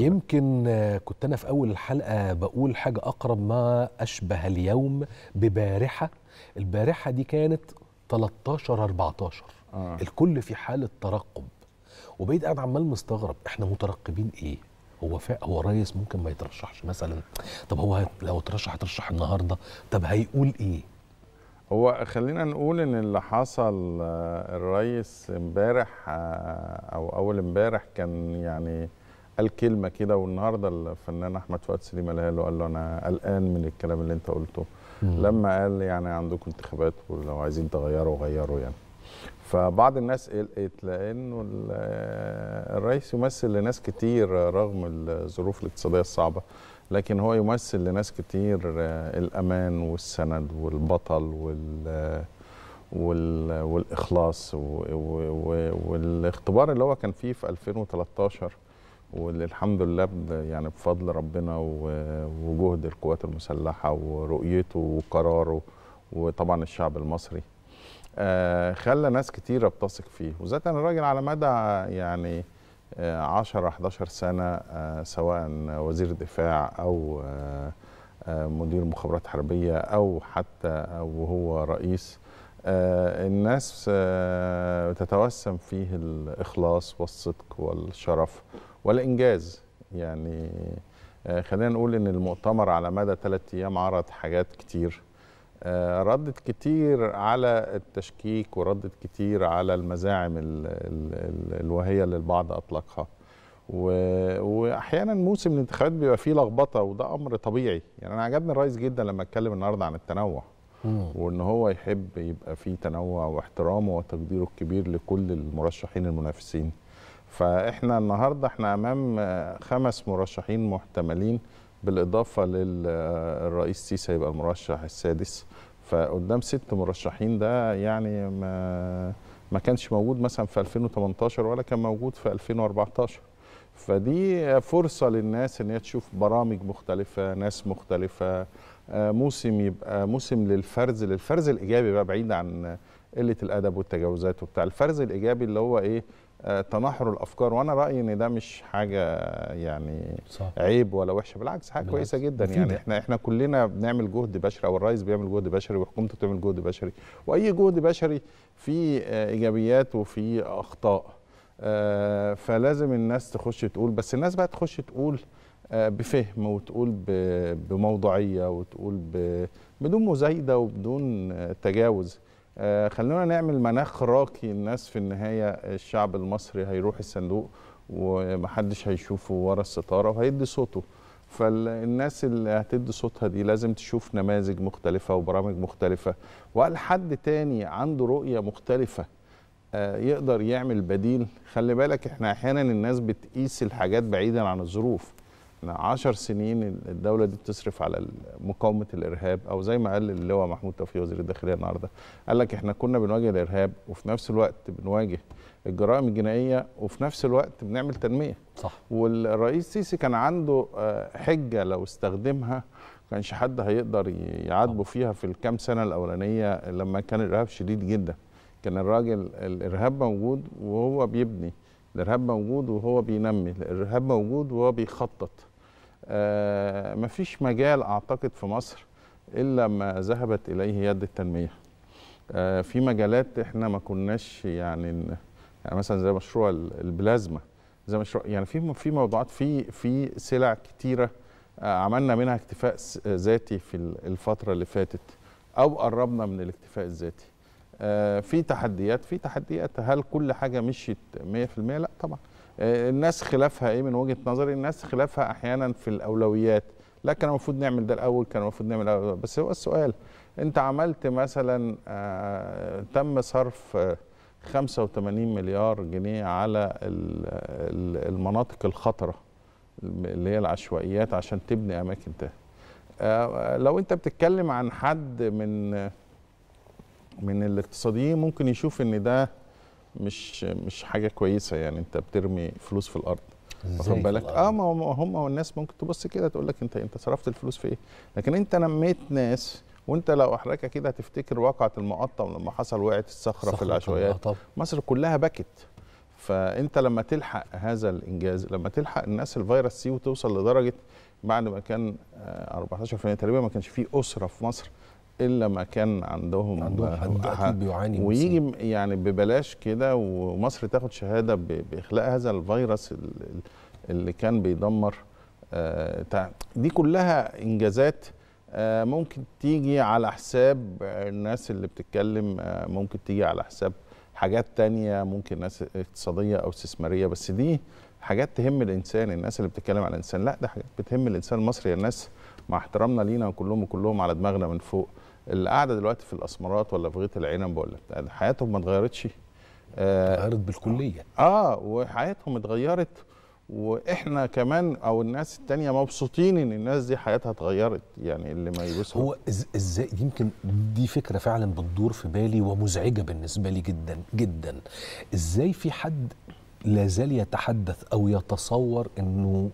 يمكن كنت انا في اول الحلقه بقول حاجه اقرب ما اشبه اليوم ببارحه البارحه دي كانت 13 14 آه. الكل في حاله ترقب وبقيت قاعد عمال مستغرب احنا مترقبين ايه هو فا هو الريس ممكن ما يترشحش مثلا طب هو لو ترشح ترشح النهارده طب هيقول ايه هو خلينا نقول ان اللي حصل آه، الريس امبارح آه، او اول امبارح كان يعني قال كلمه كده والنهارده الفنان احمد فؤاد سليم قالها له قال له انا قلقان من الكلام اللي انت قلته مم. لما قال يعني عندكم انتخابات ولو عايزين تغيروا غيروا يعني فبعض الناس قلقت لانه الرئيس يمثل لناس كتير رغم الظروف الاقتصاديه الصعبه لكن هو يمثل لناس كتير الامان والسند والبطل وال والاخلاص والاختبار اللي هو كان فيه في 2013 والحمد لله يعني بفضل ربنا وجهد القوات المسلحه ورؤيته وقراره وطبعا الشعب المصري آه، خلى ناس كتيره بتثق فيه وذات انا الراجل على مدى يعني 10 آه، 11 سنه آه، سواء وزير دفاع او مدير مخابرات حربيه او حتى وهو رئيس الناس تتوسم فيه الإخلاص والصدق والشرف ولا انجاز يعني آه، خلينا نقول ان المؤتمر على مدى ثلاث ايام عرض حاجات كتير آه، ردت كتير على التشكيك وردت كتير على المزاعم ال الوهيه اللي البعض اطلقها واحيانا موسم الانتخابات بيبقى فيه لخبطه وده امر طبيعي يعني انا عجبني الرئيس جدا لما اتكلم النهارده عن التنوع وان هو يحب يبقى فيه تنوع واحترامه وتقديره الكبير لكل المرشحين المنافسين فاحنا النهارده احنا امام خمس مرشحين محتملين بالاضافه للرئيس سيسي هيبقى المرشح السادس فقدام ست مرشحين ده يعني ما ما كانش موجود مثلا في 2018 ولا كان موجود في 2014 فدي فرصه للناس ان هي تشوف برامج مختلفه ناس مختلفه آه، موسم يبقى موسم للفرز للفرز الايجابي بقى بعيد عن قله الادب والتجاوزات وبتاع الفرز الايجابي اللي هو ايه آه، تناحر الافكار وانا رايي ان ده مش حاجه يعني صح. عيب ولا وحشه بالعكس حاجه بالعكس. كويسه جدا مفيدة. يعني احنا احنا كلنا بنعمل جهد بشري او الرئيس بيعمل جهد بشري وحكومته بتعمل جهد بشري واي جهد بشري فيه آه، ايجابيات وفيه اخطاء آه، فلازم الناس تخش تقول بس الناس بقى تخش تقول بفهم وتقول بموضوعيه وتقول بدون مزايده وبدون تجاوز آه، خلونا نعمل مناخ راقي الناس في النهايه الشعب المصري هيروح الصندوق ومحدش هيشوفه ورا الستاره وهيدي صوته فالناس اللي هتدي صوتها دي لازم تشوف نماذج مختلفه وبرامج مختلفه وهل حد تاني عنده رؤيه مختلفه آه، يقدر يعمل بديل خلي بالك احنا احيانا الناس بتقيس الحاجات بعيدا عن الظروف 10 سنين الدوله دي بتصرف على مقاومه الارهاب او زي ما قال اللواء محمود توفيق وزير الداخليه النهارده قال لك احنا كنا بنواجه الارهاب وفي نفس الوقت بنواجه الجرائم الجنائيه وفي نفس الوقت بنعمل تنميه صح والرئيس السيسي كان عنده آه، حجه لو استخدمها كانش حد هيقدر يعاتبه فيها في الكام سنه الاولانيه لما كان الارهاب شديد جدا كان الراجل الارهاب موجود وهو بيبني الارهاب موجود وهو بينمي الارهاب موجود وهو بيخطط آه، مفيش مجال اعتقد في مصر الا ما ذهبت اليه يد التنميه آه، في مجالات احنا ما كناش يعني يعني مثلا زي مشروع البلازما زي مشروع يعني في في موضوعات في في سلع كتيره آه، عملنا منها اكتفاء ذاتي في الفتره اللي فاتت او قربنا من الاكتفاء الذاتي في تحديات في تحديات هل كل حاجه مشيت 100% لا طبعا آه، الناس خلافها ايه من وجهه نظري الناس خلافها احيانا في الاولويات لا كان المفروض نعمل ده الاول كان المفروض نعمل الأول بس هو السؤال انت عملت مثلا آه، تم صرف 85 آه، مليار جنيه على المناطق الخطره اللي هي العشوائيات عشان تبني اماكن ده لو انت بتتكلم عن حد من من الاقتصاديين ممكن يشوف ان ده مش مش حاجه كويسه يعني انت بترمي فلوس في الارض واخد بالك اه ما هم والناس ممكن تبص كده تقول لك انت انت صرفت الفلوس في ايه لكن انت نميت ناس وانت لو احرجك كده هتفتكر وقعه المقطم لما حصل وقعت الصخره في العشوائيات مصر كلها بكت فانت لما تلحق هذا الانجاز لما تلحق الناس الفيروس سي وتوصل لدرجه بعد ما كان 14% آه، تقريبا ما كانش فيه اسره في مصر الا ما كان عندهم عندهم حد اكيد بيعاني ويجي يعني ببلاش كده ومصر تاخد شهاده باخلاء هذا الفيروس اللي كان بيدمر آه، دي كلها انجازات آه، ممكن تيجي على حساب الناس اللي بتتكلم آه، ممكن تيجي على حساب حاجات تانية ممكن ناس اقتصادية أو استثمارية بس دي حاجات تهم الإنسان الناس اللي بتتكلم على الإنسان لا ده حاجات بتهم الإنسان المصري الناس مع احترامنا لينا وكلهم وكلهم على دماغنا من فوق اللي قاعده دلوقتي في الاسمرات ولا في غيط العنب ولا حياتهم ما اتغيرتش آه، اتغيرت بالكليه اه وحياتهم اتغيرت واحنا كمان او الناس الثانيه مبسوطين ان الناس دي حياتها اتغيرت يعني اللي ما يلبسها هو ازاي يمكن دي فكره فعلا بتدور في بالي ومزعجه بالنسبه لي جدا جدا ازاي في حد لا زال يتحدث او يتصور انه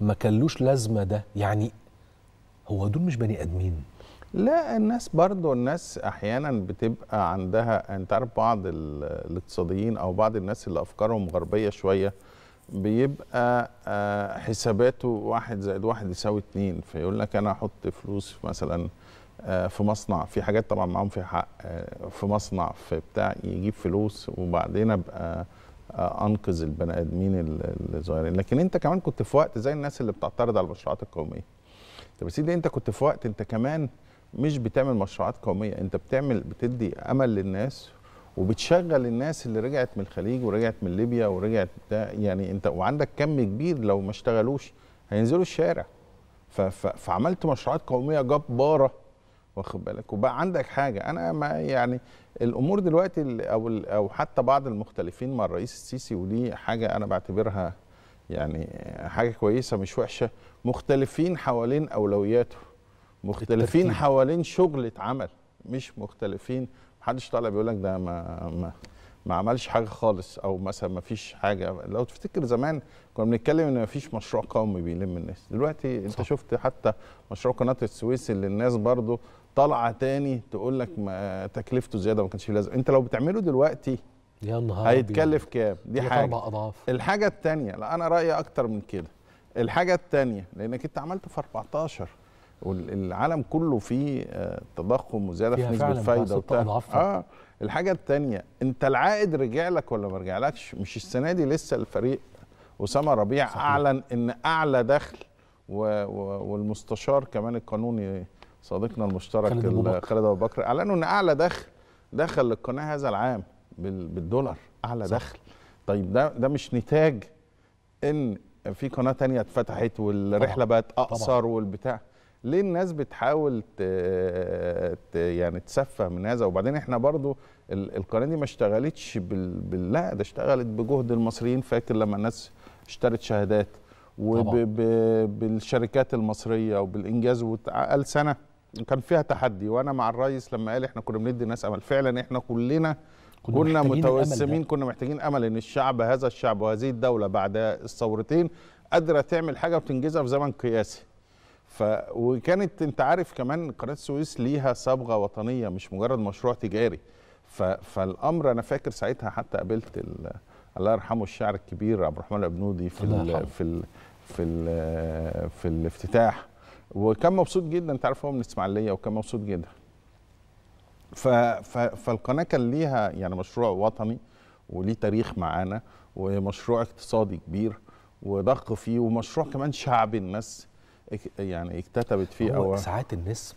ما كلوش لازمه ده يعني هو دول مش بني ادمين لا الناس برضو الناس احيانا بتبقى عندها انت عارف بعض الاقتصاديين او بعض الناس اللي افكارهم غربيه شويه بيبقى آه، حساباته واحد زائد واحد يساوي اتنين فيقول لك انا احط فلوس مثلا آه، في مصنع في حاجات طبعا معاهم في حق آه، في مصنع في بتاع يجيب فلوس وبعدين ابقى انقذ البني ادمين الصغيرين لكن انت كمان كنت في وقت زي الناس اللي بتعترض على المشروعات القوميه طب يا سيدي انت كنت في وقت انت كمان مش بتعمل مشروعات قوميه انت بتعمل بتدي امل للناس وبتشغل الناس اللي رجعت من الخليج ورجعت من ليبيا ورجعت ده يعني انت وعندك كم كبير لو ما اشتغلوش هينزلوا الشارع فعملت مشروعات قوميه جباره واخد بالك وبقى عندك حاجه انا ما يعني الامور دلوقتي او او حتى بعض المختلفين مع الرئيس السيسي ودي حاجه انا بعتبرها يعني حاجه كويسه مش وحشه مختلفين حوالين اولوياته مختلفين حوالين شغل اتعمل مش مختلفين محدش طالع بيقول لك ده ما, ما ما عملش حاجه خالص او مثلا ما فيش حاجه لو تفتكر زمان كنا بنتكلم ان ما فيش مشروع قومي بيلم الناس دلوقتي انت شفت حتى مشروع قناه السويس اللي الناس برضو طالعه تاني تقول لك تكلفته زياده ما كانش لازم انت لو بتعمله دلوقتي يا نهار هيتكلف كام دي حاجه اربع اضعاف الحاجه الثانيه لا انا رايي اكتر من كده الحاجه الثانيه لانك انت عملته في 14 والعالم كله فيه آه، تضخم وزياده في نسبه فايده وبتاع اه الحاجه الثانيه انت العائد رجع لك ولا ما رجعلكش مش السنه دي لسه الفريق اسامه ربيع صحيح. اعلن ان اعلى دخل و... و... والمستشار كمان القانوني صديقنا المشترك خالد ابو بكر اعلنوا ان اعلى دخل دخل للقناه هذا العام بال... بالدولار اعلى صح. دخل طيب ده ده مش نتاج ان في قناه تانية اتفتحت والرحله بقت اقصر طبعا. والبتاع ليه الناس بتحاول ت... يعني تسفه من هذا وبعدين احنا برضو القناه دي ما اشتغلتش بال... بال... لا ده اشتغلت بجهد المصريين فاكر لما الناس اشترت شهادات وبالشركات وب... المصريه وبالانجاز وقال سنه كان فيها تحدي وانا مع الرئيس لما قال احنا كنا بندي الناس امل فعلا احنا كلنا كنا متوسمين كنا محتاجين امل ان الشعب هذا الشعب وهذه الدوله بعد الثورتين قادره تعمل حاجه وتنجزها في زمن قياسي ف وكانت انت عارف كمان قناه السويس ليها صبغه وطنيه مش مجرد مشروع تجاري ف... فالامر انا فاكر ساعتها حتى قابلت ال... الله يرحمه الشاعر الكبير عبد الرحمن الابنودي في ال... في ال... في ال... في الافتتاح وكان مبسوط جدا انت عارف هو من الاسماعيليه وكان مبسوط جدا ف... ف... فالقناه كان ليها يعني مشروع وطني وليه تاريخ معانا ومشروع اقتصادي كبير وضخ فيه ومشروع كمان شعبي الناس يعني اكتتبت فيه او ساعات الناس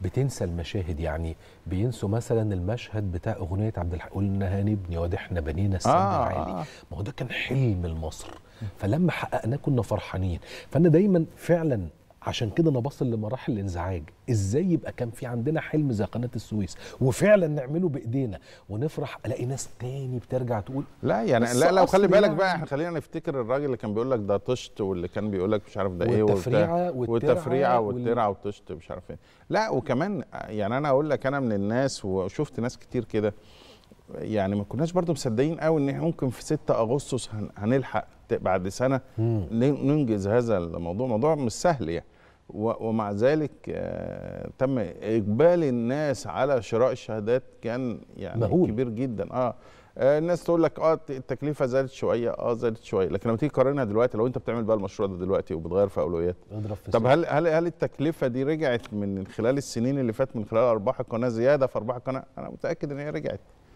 بتنسى المشاهد يعني بينسوا مثلا المشهد بتاع اغنيه عبد الحق قلنا هنبني وادي احنا بنينا السما آه،, آه العالي آه. ما هو ده كان حلم لمصر فلما حققناه كنا فرحانين فانا دايما فعلا عشان كده انا بصل لمراحل الانزعاج ازاي يبقى كان في عندنا حلم زي قناه السويس وفعلا نعمله بايدينا ونفرح الاقي ناس تاني بترجع تقول لا يعني لا لو خلي بالك يعني بقى احنا خلينا نفتكر الراجل اللي كان بيقول لك ده طشت واللي كان بيقول لك مش عارف ده ايه والتفريعه والتفريعه والترعه وطشت مش عارف ايه لا وكمان يعني انا اقول لك انا من الناس وشفت ناس كتير كده يعني ما كناش برضو مصدقين قوي ان احنا ممكن في 6 اغسطس هنلحق بعد سنه ننجز هذا الموضوع موضوع مش سهل يعني ومع ذلك آه، تم اقبال الناس على شراء الشهادات كان يعني مهول. كبير جدا اه, آه، الناس تقول لك اه التكلفه زادت شويه اه زادت شويه لكن لما تيجي تقارنها دلوقتي لو انت بتعمل بقى المشروع ده دلوقتي وبتغير في اولويات طب هل هل هل التكلفه دي رجعت من خلال السنين اللي فات من خلال ارباح القناه زياده في ارباح القناه انا متاكد ان هي رجعت